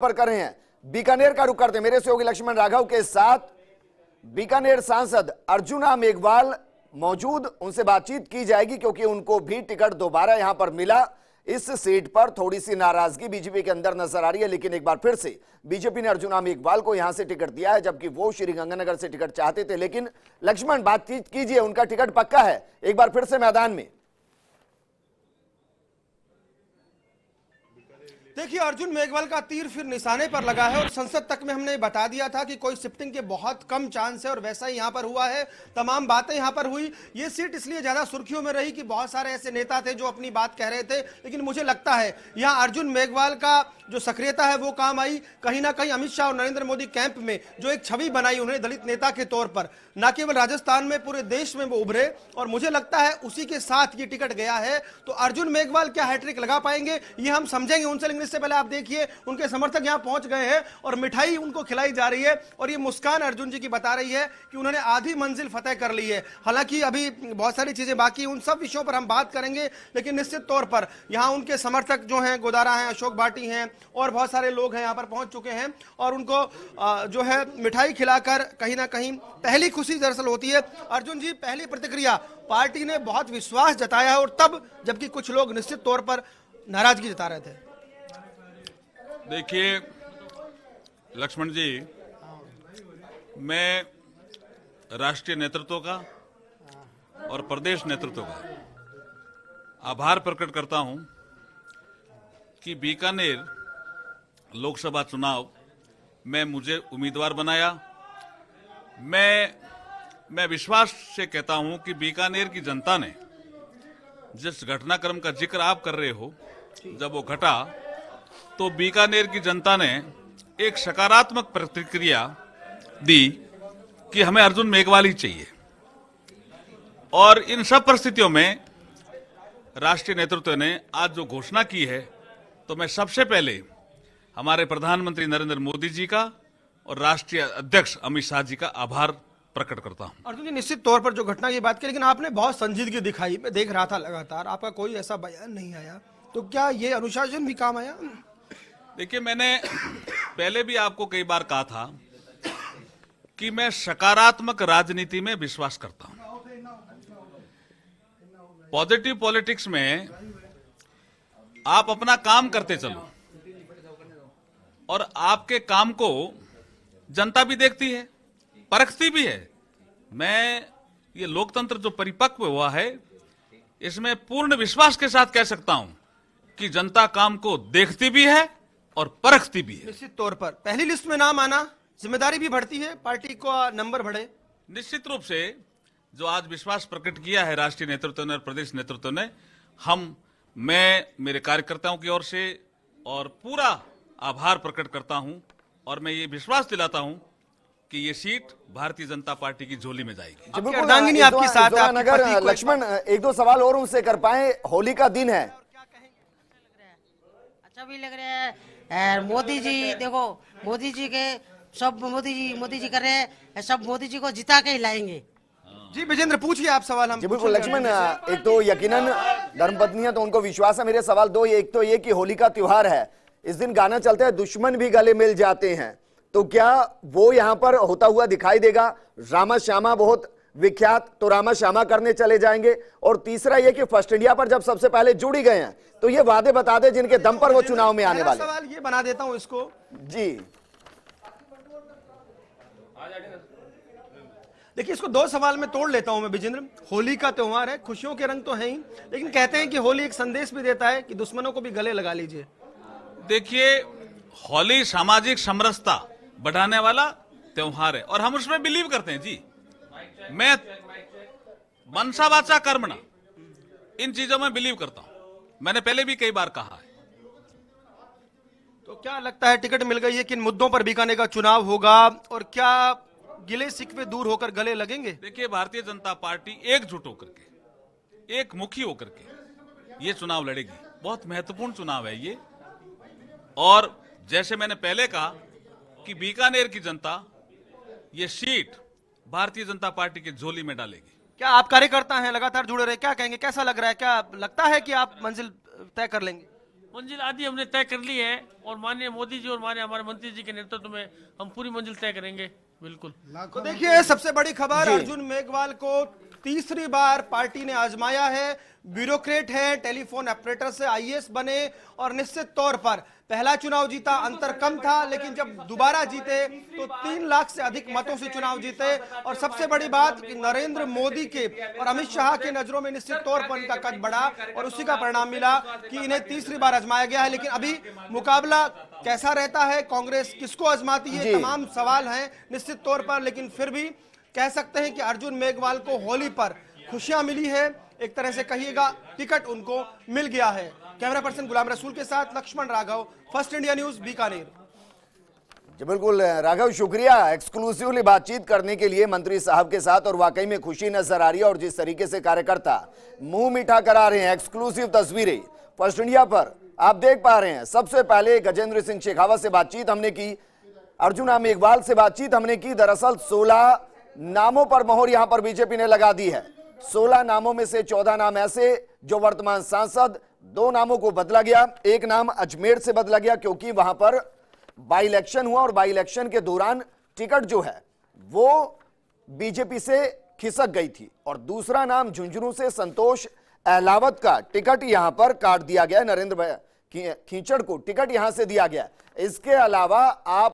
पर कर रहे हैं बीकानेर का रुख करते मेरे सहयोगी लक्ष्मण राघव के साथ बीकानेर सांसद अर्जुना मेघवाल मौजूद उनसे बातचीत की जाएगी क्योंकि उनको भी टिकट दोबारा यहां पर मिला इस सीट पर थोड़ी सी नाराजगी बीजेपी के अंदर नजर आ रही है लेकिन एक बार फिर से बीजेपी ने अर्जुन राम इकबाल को यहां से टिकट दिया है जबकि वो श्री गंगानगर से टिकट चाहते थे लेकिन लक्ष्मण बातचीत कीजिए उनका टिकट पक्का है एक बार फिर से मैदान में देखिए अर्जुन मेघवाल का तीर फिर निशाने पर लगा है और संसद तक में हमने बता दिया था कि कोई शिफ्टिंग के बहुत कम चांस है और वैसा ही यहाँ पर हुआ है तमाम बातें यहाँ पर हुई ये सीट इसलिए ज़्यादा सुर्खियों में रही कि बहुत सारे ऐसे नेता थे जो अपनी बात कह रहे थे लेकिन मुझे लगता है यहाँ अर्जुन मेघवाल का जो सक्रियता है वो काम आई कहीं ना कहीं अमित शाह और नरेंद्र मोदी कैंप में जो एक छवि बनाई उन्होंने दलित नेता के तौर पर न केवल राजस्थान में पूरे देश में वो उभरे और मुझे लगता है उसी के साथ ये टिकट गया है तो अर्जुन मेघवाल क्या हैट्रिक लगा पाएंगे ये हम समझेंगे उनसे लेकिन इससे पहले आप देखिए उनके समर्थक यहाँ पहुंच गए हैं और मिठाई उनको खिलाई जा रही है और ये मुस्कान अर्जुन जी की बता रही है कि उन्होंने आधी मंजिल फतेह कर ली है हालांकि अभी बहुत सारी चीजें बाकी उन सब विषयों पर हम बात करेंगे लेकिन निश्चित तौर पर यहाँ उनके समर्थक जो है गोदारा है अशोक भाटी हैं और बहुत सारे लोग हैं यहाँ पर पहुंच चुके हैं और उनको जो है मिठाई खिलाकर कहीं ना कहीं पहली खुशी दरअसल होती है अर्जुन जी पहली प्रतिक्रिया पार्टी ने बहुत विश्वास जताया है और तब जबकि कुछ लोग निश्चित तौर पर नाराजगी जता रहे थे देखिए लक्ष्मण जी मैं राष्ट्रीय नेतृत्व का और प्रदेश नेतृत्व का आभार प्रकट करता हूं कि बीकानेर लोकसभा चुनाव में मुझे उम्मीदवार बनाया मैं मैं विश्वास से कहता हूं कि बीकानेर की जनता ने जिस घटनाक्रम का जिक्र आप कर रहे हो जब वो घटा तो बीकानेर की जनता ने एक सकारात्मक प्रतिक्रिया दी कि हमें अर्जुन मेघवाल ही चाहिए और इन सब परिस्थितियों में राष्ट्रीय नेतृत्व ने आज जो घोषणा की है तो मैं सबसे पहले हमारे प्रधानमंत्री नरेंद्र मोदी जी का और राष्ट्रीय अध्यक्ष अमित शाह जी का आभार प्रकट करता हूं अर्जुन जी निश्चित तौर पर जो घटना की बात की लेकिन आपने बहुत संजीदगी दिखाई मैं देख रहा था लगातार आपका कोई ऐसा बयान नहीं आया तो क्या ये अनुशासन भी काम आया देखिए मैंने पहले भी आपको कई बार कहा था कि मैं सकारात्मक राजनीति में विश्वास करता हूं पॉजिटिव पॉलिटिक्स में आप अपना काम करते चलो और आपके काम को जनता भी देखती है परखती भी है मैं ये लोकतंत्र जो परिपक्व हुआ है इसमें पूर्ण विश्वास के साथ कह सकता हूं कि जनता काम को देखती भी है और परखती भी है निश्चित तौर पर पहली लिस्ट में नाम आना जिम्मेदारी भी बढ़ती है पार्टी को नंबर बढ़े निश्चित रूप से जो आज विश्वास प्रकट किया है राष्ट्रीय नेतृत्व ने और प्रदेश नेतृत्व ने हम मैं मेरे कार्यकर्ताओं की ओर से और पूरा आभार प्रकट करता हूं और मैं ये विश्वास दिलाता हूं कि ये सीट भारतीय जनता पार्टी की झोली में जाएगी आपकी आपके साथ अच्छा- लक्ष्मण एक दो सवाल और उनसे कर पाए होली का दिन है अच्छा भी लग रहा है मोदी जी देखो मोदी जी के सब मोदी जी मोदी जी कर रहे हैं सब मोदी जी को जिता के ही लाएंगे हाँ। जी विजेंद्र पूछिए आप सवाल हम बिल्कुल लक्ष्मण एक तो यकीनन धर्मपत्नी है तो उनको विश्वास है मेरे सवाल दो एक तो ये कि होली का त्योहार है इस दिन गाना चलता है दुश्मन भी गले मिल जाते हैं तो क्या वो यहाँ पर होता हुआ दिखाई देगा रामा श्यामा बहुत विख्यात तो रामा श्यामा करने चले जाएंगे और तीसरा ये कि फर्स्ट इंडिया पर जब सबसे पहले जुड़ी गए हैं तो ये वादे बता दे जिनके दम पर वो चुनाव में आने वाले सवाल ये बना देता हूं इसको जी देखिए इसको दो सवाल में तोड़ लेता हूं मैं विजेंद्र होली का त्यौहार है खुशियों के रंग तो है ही लेकिन कहते हैं कि होली एक संदेश भी देता है कि दुश्मनों को भी गले लगा लीजिए देखिए होली सामाजिक समरसता बढ़ाने वाला त्यौहार है और हम उसमें बिलीव करते हैं जी मैं मनसावाचा कर्म ना इन चीजों में बिलीव करता हूं मैंने पहले भी कई बार कहा है तो क्या लगता है टिकट मिल गई है किन मुद्दों पर बीकाने का चुनाव होगा और क्या गिले सिकवे दूर होकर गले लगेंगे देखिए भारतीय जनता पार्टी एकजुट होकर के एक मुखी होकर के ये चुनाव लड़ेगी बहुत महत्वपूर्ण चुनाव है ये और जैसे मैंने पहले कहा कि बीकानेर की जनता ये सीट भारतीय जनता पार्टी की झोली में डालेगी क्या आप कार्यकर्ता हैं लगातार जुड़े रहे क्या कहेंगे कैसा लग रहा है क्या लगता है कि आप मंजिल तय कर लेंगे मंजिल आदि हमने तय कर ली है और माननीय मोदी जी और माननीय हमारे मंत्री जी के नेतृत्व में हम पूरी मंजिल तय करेंगे बिल्कुल तो देखिए सबसे बड़ी खबर अर्जुन मेघवाल को तीसरी बार पार्टी ने आजमाया है ब्यूरोक्रेट है टेलीफोन ऑपरेटर से आईएएस बने और निश्चित तौर पर पहला चुनाव जीता अंतर कम था लेकिन जब दोबारा जीते तो तीन लाख से अधिक मतों से चुनाव जीते और सबसे बड़ी बात कि नरेंद्र मोदी के और अमित शाह के नजरों में निश्चित तौर पर इनका कद बढ़ा और उसी का परिणाम मिला कि इन्हें तीसरी बार आजमाया गया है लेकिन अभी मुकाबला कैसा रहता है कांग्रेस किसको आजमाती है तमाम सवाल है निश्चित तौर पर लेकिन फिर भी कह सकते हैं कि अर्जुन मेघवाल को होली पर खुशियां मिली है एक तरह से कहिएगा टिकट उनको मिल गया है कैमरा पर्सन गुलाम रसूल के साथ Laxman Raghav first India news Bikaner जी बिल्कुल राघव शुक्रिया एक्सक्लूसिवली बातचीत करने के लिए मंत्री साहब के साथ और वाकई में खुशी नजर आ रही है और जिस तरीके से कार्यकर्ता मुंह मीठा करा रहे हैं एक्सक्लूसिव तस्वीरें फर्स्ट इंडिया पर आप देख पा रहे हैं सबसे पहले गजेंद्र सिंह शेखावत से बातचीत हमने की अर्जुन आम इकबाल से बातचीत हमने की दरअसल सोलह नामों पर मोहर यहां पर बीजेपी ने लगा दी है सोलह नामों में से चौदह नाम ऐसे जो वर्तमान सांसद दो नामों को बदला गया एक नाम अजमेर से बदला गया क्योंकि वहां पर बाई इलेक्शन हुआ और बाई इलेक्शन के दौरान टिकट जो है वो बीजेपी से खिसक गई थी और दूसरा नाम झुंझुनू से संतोष अहलावत का टिकट यहां पर काट दिया गया नरेंद्र भाई खींचड़ को टिकट यहां से दिया गया इसके अलावा आप